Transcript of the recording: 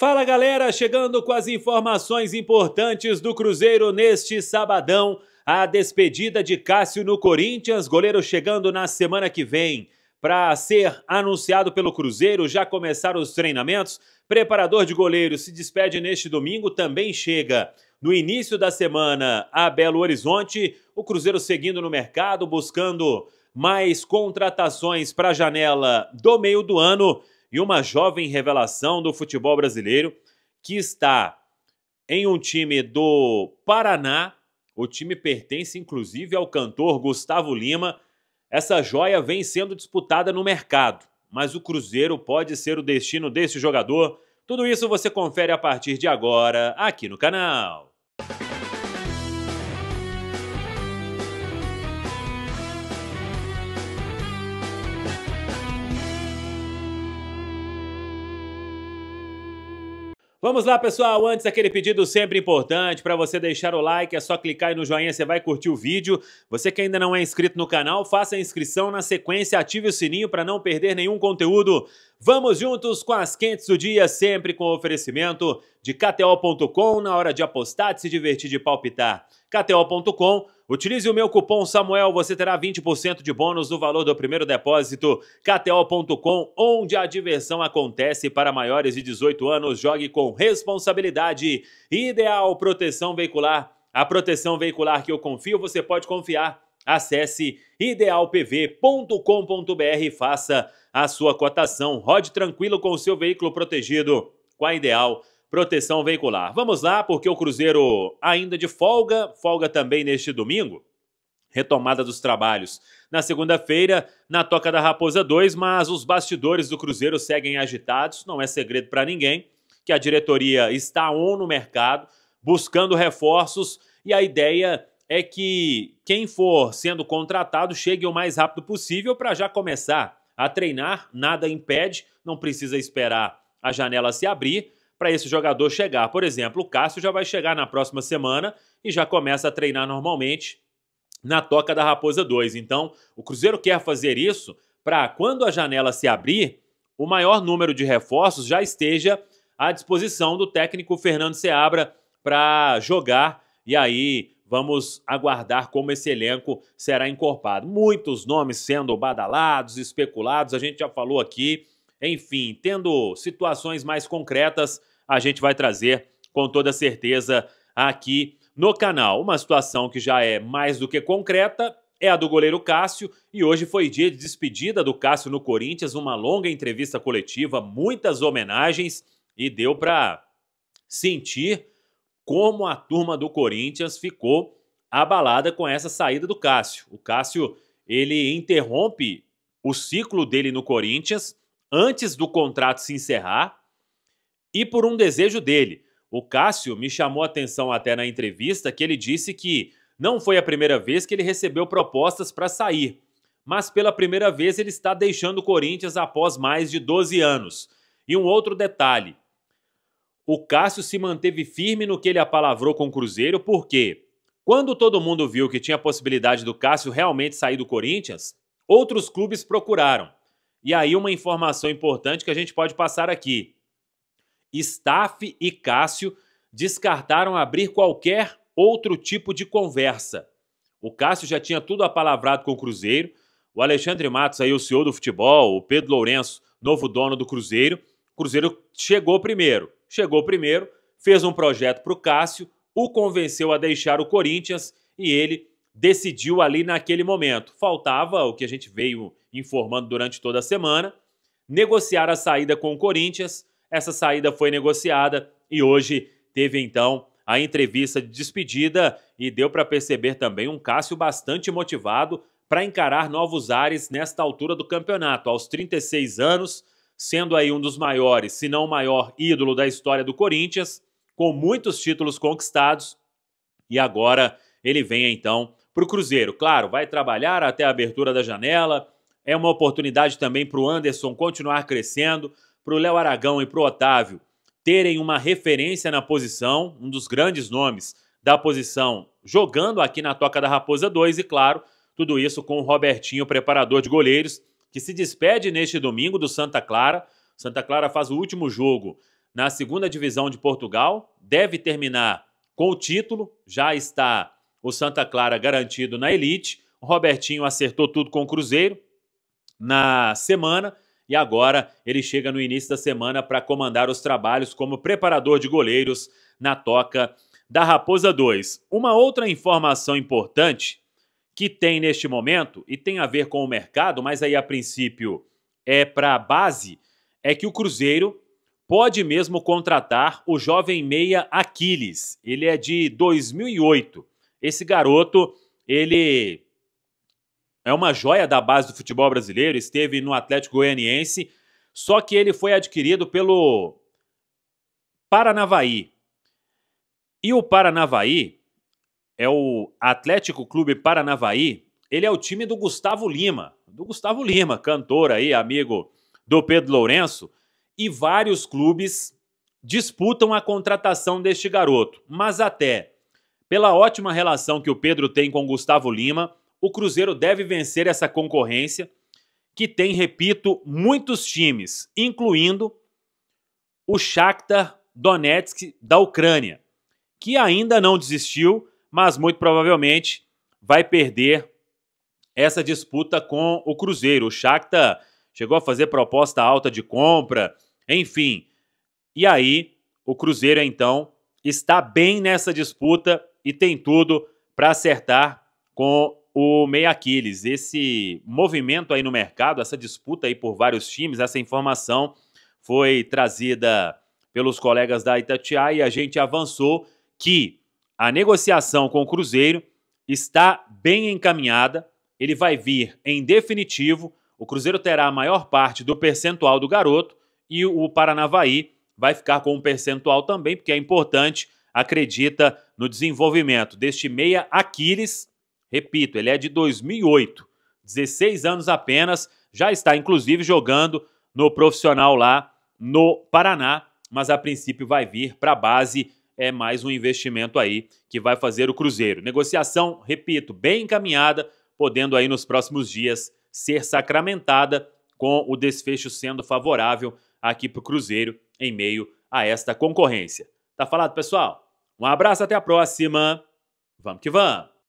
Fala galera, chegando com as informações importantes do Cruzeiro neste sabadão. A despedida de Cássio no Corinthians, goleiro chegando na semana que vem. Para ser anunciado pelo Cruzeiro, já começaram os treinamentos. Preparador de goleiro se despede neste domingo, também chega. No início da semana a Belo Horizonte, o Cruzeiro seguindo no mercado, buscando mais contratações para a janela do meio do ano e uma jovem revelação do futebol brasileiro que está em um time do Paraná. O time pertence inclusive ao cantor Gustavo Lima. Essa joia vem sendo disputada no mercado, mas o Cruzeiro pode ser o destino desse jogador. Tudo isso você confere a partir de agora aqui no canal. Vamos lá, pessoal. Antes, aquele pedido sempre importante para você deixar o like. É só clicar aí no joinha, você vai curtir o vídeo. Você que ainda não é inscrito no canal, faça a inscrição na sequência, ative o sininho para não perder nenhum conteúdo. Vamos juntos com as quentes do dia, sempre com oferecimento de KTO.com na hora de apostar, de se divertir, de palpitar. KTO.com Utilize o meu cupom Samuel, você terá 20% de bônus no valor do primeiro depósito. KTO.com, onde a diversão acontece para maiores de 18 anos. Jogue com responsabilidade. Ideal proteção veicular. A proteção veicular que eu confio, você pode confiar. Acesse idealpv.com.br e faça a sua cotação. Rode tranquilo com o seu veículo protegido. Com a Ideal, proteção veicular. Vamos lá, porque o Cruzeiro ainda de folga, folga também neste domingo. Retomada dos trabalhos na segunda-feira, na Toca da Raposa 2, mas os bastidores do Cruzeiro seguem agitados, não é segredo para ninguém que a diretoria está on no mercado, buscando reforços, e a ideia é que quem for sendo contratado chegue o mais rápido possível para já começar a treinar, nada impede, não precisa esperar a janela se abrir, para esse jogador chegar. Por exemplo, o Cássio já vai chegar na próxima semana e já começa a treinar normalmente na Toca da Raposa 2. Então, o Cruzeiro quer fazer isso para quando a janela se abrir, o maior número de reforços já esteja à disposição do técnico Fernando Seabra para jogar. E aí vamos aguardar como esse elenco será encorpado. Muitos nomes sendo badalados, especulados, a gente já falou aqui. Enfim, tendo situações mais concretas, a gente vai trazer com toda certeza aqui no canal. Uma situação que já é mais do que concreta é a do goleiro Cássio e hoje foi dia de despedida do Cássio no Corinthians, uma longa entrevista coletiva, muitas homenagens e deu para sentir como a turma do Corinthians ficou abalada com essa saída do Cássio. O Cássio, ele interrompe o ciclo dele no Corinthians antes do contrato se encerrar, e por um desejo dele. O Cássio me chamou a atenção até na entrevista que ele disse que não foi a primeira vez que ele recebeu propostas para sair, mas pela primeira vez ele está deixando o Corinthians após mais de 12 anos. E um outro detalhe: o Cássio se manteve firme no que ele apalavrou com o Cruzeiro, porque quando todo mundo viu que tinha a possibilidade do Cássio realmente sair do Corinthians, outros clubes procuraram. E aí, uma informação importante que a gente pode passar aqui. Staff e Cássio descartaram abrir qualquer outro tipo de conversa. O Cássio já tinha tudo apalavrado com o Cruzeiro, o Alexandre Matos, aí, o senhor do futebol, o Pedro Lourenço, novo dono do Cruzeiro. O Cruzeiro chegou primeiro. Chegou primeiro, fez um projeto para o Cássio, o convenceu a deixar o Corinthians e ele decidiu ali naquele momento. Faltava o que a gente veio informando durante toda a semana: negociar a saída com o Corinthians, essa saída foi negociada e hoje teve então a entrevista de despedida e deu para perceber também um Cássio bastante motivado para encarar novos ares nesta altura do campeonato. Aos 36 anos, sendo aí um dos maiores, se não o maior ídolo da história do Corinthians, com muitos títulos conquistados, e agora ele vem então para o Cruzeiro. Claro, vai trabalhar até a abertura da janela. É uma oportunidade também para o Anderson continuar crescendo, para o Léo Aragão e para o Otávio terem uma referência na posição, um dos grandes nomes da posição, jogando aqui na Toca da Raposa 2, e claro, tudo isso com o Robertinho, preparador de goleiros, que se despede neste domingo do Santa Clara. Santa Clara faz o último jogo na segunda divisão de Portugal, deve terminar com o título, já está o Santa Clara garantido na elite. O Robertinho acertou tudo com o Cruzeiro na semana e agora ele chega no início da semana para comandar os trabalhos como preparador de goleiros na toca da Raposa 2. Uma outra informação importante que tem neste momento e tem a ver com o mercado, mas aí a princípio é para a base, é que o Cruzeiro pode mesmo contratar o jovem meia Aquiles. Ele é de 2008. Esse garoto, ele é uma joia da base do futebol brasileiro, esteve no Atlético Goianiense, só que ele foi adquirido pelo Paranavaí. E o Paranavaí é o Atlético Clube Paranavaí, ele é o time do Gustavo Lima, do Gustavo Lima, cantor aí, amigo do Pedro Lourenço, e vários clubes disputam a contratação deste garoto, mas até pela ótima relação que o Pedro tem com o Gustavo Lima, o Cruzeiro deve vencer essa concorrência, que tem, repito, muitos times, incluindo o Shakhtar Donetsk da Ucrânia, que ainda não desistiu, mas muito provavelmente vai perder essa disputa com o Cruzeiro. O Shakhtar chegou a fazer proposta alta de compra, enfim. E aí, o Cruzeiro então está bem nessa disputa e tem tudo para acertar com o Meia Aquiles. Esse movimento aí no mercado, essa disputa aí por vários times, essa informação foi trazida pelos colegas da Itatiaia e a gente avançou que a negociação com o Cruzeiro está bem encaminhada, ele vai vir em definitivo, o Cruzeiro terá a maior parte do percentual do garoto e o Paranavaí vai ficar com um percentual também, porque é importante, acredita no desenvolvimento deste meia Aquiles, Repito, ele é de 2008, 16 anos apenas, já está inclusive jogando no profissional lá no Paraná, mas a princípio vai vir para a base, é mais um investimento aí que vai fazer o Cruzeiro. Negociação, repito, bem encaminhada, podendo aí nos próximos dias ser sacramentada, com o desfecho sendo favorável aqui para o Cruzeiro em meio a esta concorrência. Tá falado, pessoal? Um abraço, até a próxima. Vamos que vamos!